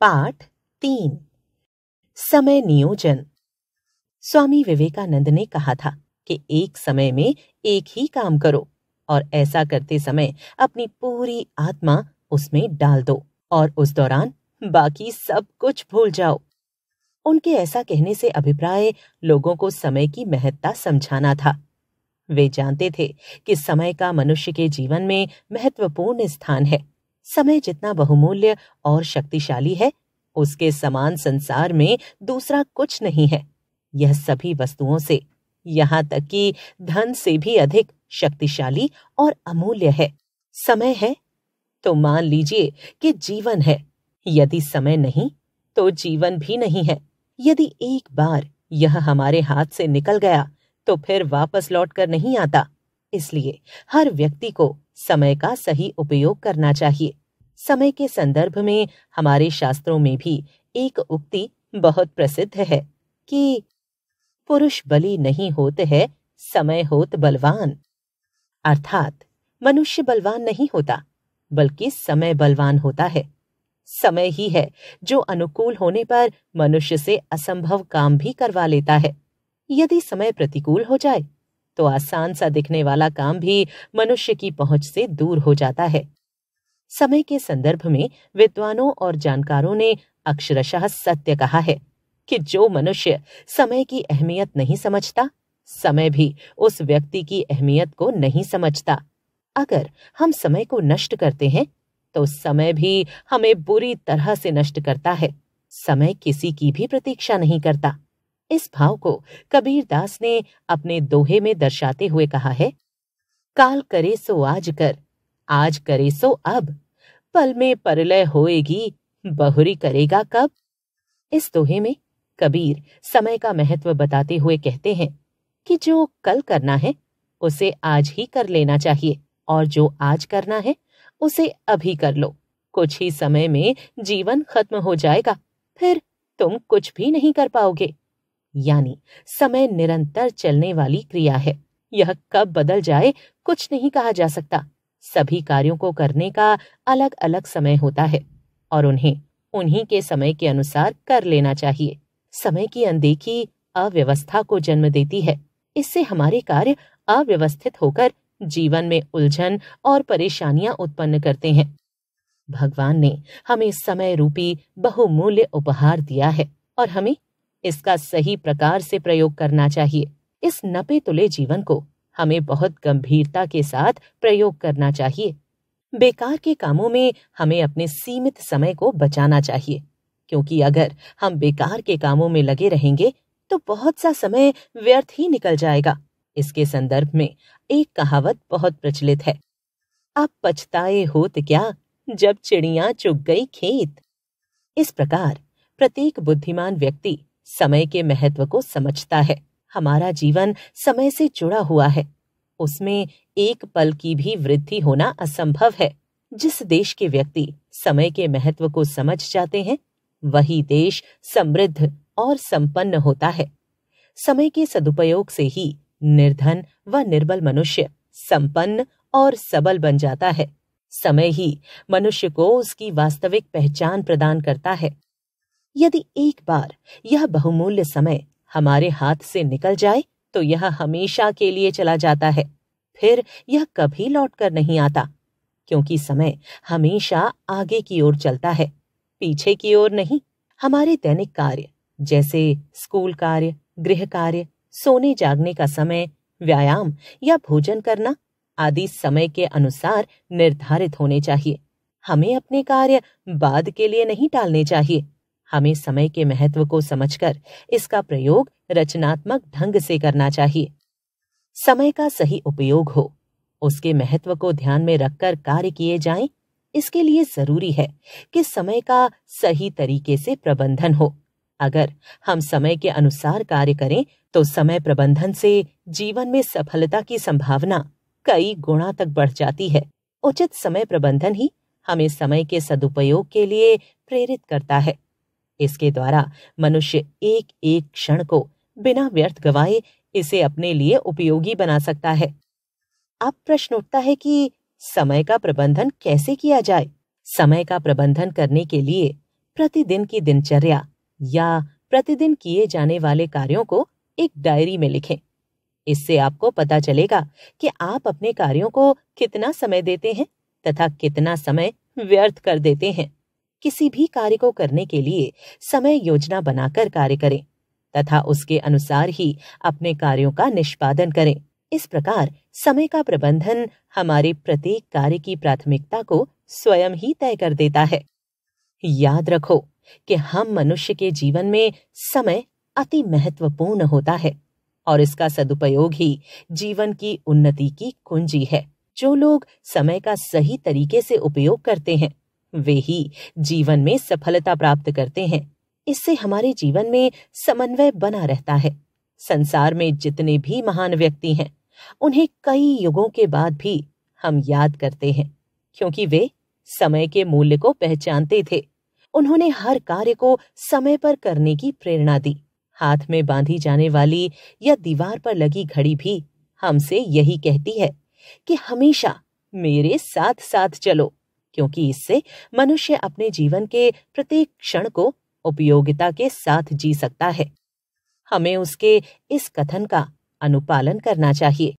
पाठ तीन समय नियोजन स्वामी विवेकानंद ने कहा था कि एक समय में एक ही काम करो और ऐसा करते समय अपनी पूरी आत्मा उसमें डाल दो और उस दौरान बाकी सब कुछ भूल जाओ उनके ऐसा कहने से अभिप्राय लोगों को समय की महत्ता समझाना था वे जानते थे कि समय का मनुष्य के जीवन में महत्वपूर्ण स्थान है समय जितना बहुमूल्य और शक्तिशाली है उसके समान संसार में दूसरा कुछ नहीं है यह सभी वस्तुओं से यहाँ तक कि धन से भी अधिक शक्तिशाली और अमूल्य है समय है तो मान लीजिए कि जीवन है यदि समय नहीं तो जीवन भी नहीं है यदि एक बार यह हमारे हाथ से निकल गया तो फिर वापस लौटकर नहीं आता इसलिए हर व्यक्ति को समय का सही उपयोग करना चाहिए समय के संदर्भ में हमारे शास्त्रों में भी एक उक्ति बहुत प्रसिद्ध है कि पुरुष बलि नहीं होते है समय होत बलवान अर्थात मनुष्य बलवान नहीं होता बल्कि समय बलवान होता है समय ही है जो अनुकूल होने पर मनुष्य से असंभव काम भी करवा लेता है यदि समय प्रतिकूल हो जाए तो आसान सा दिखने वाला काम भी मनुष्य की पहुंच से दूर हो जाता है समय के संदर्भ में विद्वानों और जानकारों ने अक्षरशाह सत्य कहा है कि जो मनुष्य समय की अहमियत नहीं समझता समय भी उस व्यक्ति की अहमियत को नहीं समझता अगर हम समय को नष्ट करते हैं तो समय भी हमें बुरी तरह से नष्ट करता है समय किसी की भी प्रतीक्षा नहीं करता इस भाव को कबीर दास ने अपने दोहे में दर्शाते हुए कहा है काल करे सो आज कर आज करे सो अब पल में परलय होएगी बहुरी करेगा कब इस दोहे में कबीर समय का महत्व बताते हुए कहते हैं कि जो कल करना है उसे आज ही कर लेना चाहिए और जो आज करना है उसे अभी कर लो कुछ ही समय में जीवन खत्म हो जाएगा फिर तुम कुछ भी नहीं कर पाओगे यानी समय निरंतर चलने वाली क्रिया है यह कब बदल जाए कुछ नहीं कहा जा सकता सभी कार्यों को करने का अलग अलग समय होता है और उन्हें उन्हीं के समय के अनुसार कर लेना चाहिए समय की अनदेखी अव्यवस्था को जन्म देती है इससे हमारे कार्य अव्यवस्थित होकर जीवन में उलझन और परेशानियां उत्पन्न करते हैं भगवान ने हमें समय रूपी बहुमूल्य उपहार दिया है और हमें इसका सही प्रकार से प्रयोग करना चाहिए इस नपे तुले जीवन को हमें बहुत गंभीरता के साथ प्रयोग करना चाहिए बेकार के कामों में हमें अपने सीमित समय को बचाना चाहिए क्योंकि अगर हम बेकार के कामों में लगे रहेंगे तो बहुत सा समय व्यर्थ ही निकल जाएगा इसके संदर्भ में एक कहावत बहुत प्रचलित है आप पछताए होत क्या जब चिड़िया चुग गई खेत इस प्रकार प्रत्येक बुद्धिमान व्यक्ति समय के महत्व को समझता है हमारा जीवन समय से जुड़ा हुआ है उसमें एक पल की भी वृद्धि होना असंभव है जिस देश के व्यक्ति समय के महत्व को समझ जाते हैं वही देश समृद्ध और संपन्न होता है समय के सदुपयोग से ही निर्धन व निर्बल मनुष्य संपन्न और सबल बन जाता है समय ही मनुष्य को उसकी वास्तविक पहचान प्रदान करता है यदि एक बार यह बहुमूल्य समय हमारे हाथ से निकल जाए तो यह हमेशा के लिए चला जाता है फिर यह कभी लौट कर नहीं आता क्योंकि समय हमेशा आगे की ओर चलता है पीछे की ओर नहीं हमारे दैनिक कार्य जैसे स्कूल कार्य गृह कार्य सोने जागने का समय व्यायाम या भोजन करना आदि समय के अनुसार निर्धारित होने चाहिए हमें अपने कार्य बाद के लिए नहीं टालने चाहिए हमें समय के महत्व को समझकर इसका प्रयोग रचनात्मक ढंग से करना चाहिए समय का सही उपयोग हो उसके महत्व को ध्यान में रखकर कार्य किए जाएं, इसके लिए जरूरी है कि समय का सही तरीके से प्रबंधन हो अगर हम समय के अनुसार कार्य करें तो समय प्रबंधन से जीवन में सफलता की संभावना कई गुणा तक बढ़ जाती है उचित समय प्रबंधन ही हमें समय के सदुपयोग के लिए प्रेरित करता है इसके द्वारा मनुष्य एक एक क्षण को बिना व्यर्थ गवाए इसे अपने लिए उपयोगी बना सकता है अब प्रश्न उठता है कि समय का प्रबंधन कैसे किया जाए समय का प्रबंधन करने के लिए प्रतिदिन की दिनचर्या या प्रतिदिन किए जाने वाले कार्यों को एक डायरी में लिखें इससे आपको पता चलेगा कि आप अपने कार्यों को कितना समय देते हैं तथा कितना समय व्यर्थ कर देते हैं किसी भी कार्य को करने के लिए समय योजना बनाकर कार्य करें तथा उसके अनुसार ही अपने कार्यों का निष्पादन करें इस प्रकार समय का प्रबंधन हमारे प्रत्येक कार्य की प्राथमिकता को स्वयं ही तय कर देता है याद रखो कि हम मनुष्य के जीवन में समय अति महत्वपूर्ण होता है और इसका सदुपयोग ही जीवन की उन्नति की कुंजी है जो लोग समय का सही तरीके से उपयोग करते हैं वे ही जीवन में सफलता प्राप्त करते हैं इससे हमारे जीवन में समन्वय बना रहता है संसार में जितने भी महान व्यक्ति हैं उन्हें कई युगों के बाद भी हम याद करते हैं क्योंकि वे समय के मूल्य को पहचानते थे उन्होंने हर कार्य को समय पर करने की प्रेरणा दी हाथ में बांधी जाने वाली या दीवार पर लगी घड़ी भी हमसे यही कहती है कि हमेशा मेरे साथ साथ चलो क्योंकि इससे मनुष्य अपने जीवन के प्रत्येक क्षण को उपयोगिता के साथ जी सकता है हमें उसके इस कथन का अनुपालन करना चाहिए